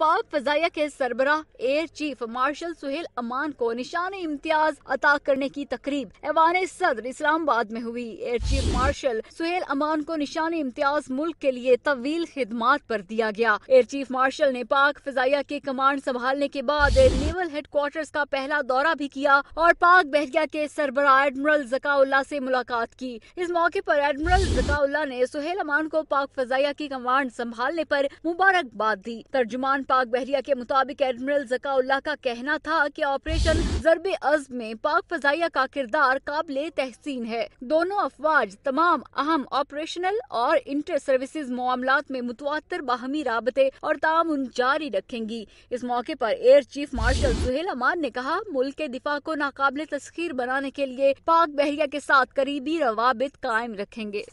पाक फजाया के सरबरा air chief marshal Suhail Aman को निशान इम्तियाज अता करने की तकरीब ऐवान सदर इस्लामाबाद में हुई air chief marshal Suhail Aman को निशान इम्तियाज मुल्क के लिए तवील खिदमात पर दिया गया एयर चीफ मार्शल ने पाक फजाया के कमांड संभालने के बाद नेवल हेडक्वार्टर का पहला दौरा भी किया और पाक बहरिया के सरबराह एडमिरल जकाउल्ला ऐसी मुलाकात की इस मौके आरोप एडमिरल जकाउल्ला ने सुहेल अमान को पाक फजाया की कमांड संभालने आरोप मुबारकबाद दी तर्जुमान पाक बहरिया के मुताबिक एडमिरल जकाउल्ला का कहना था कि ऑपरेशन जरब अज़ में पाक फजाइया का किरदार काबिल तहसीन है दोनों अफवाज तमाम अहम ऑपरेशनल और इंटर सर्विसेज मामला में मुतवातर बाहमी रबते और तामन जारी रखेंगी इस मौके पर air chief marshal Suhail Aman ने कहा मुल्क के दिफा को नाकबले तस्खीर बनाने के लिए पाक बहरिया के साथ करीबी रवाबित कायम रखेंगे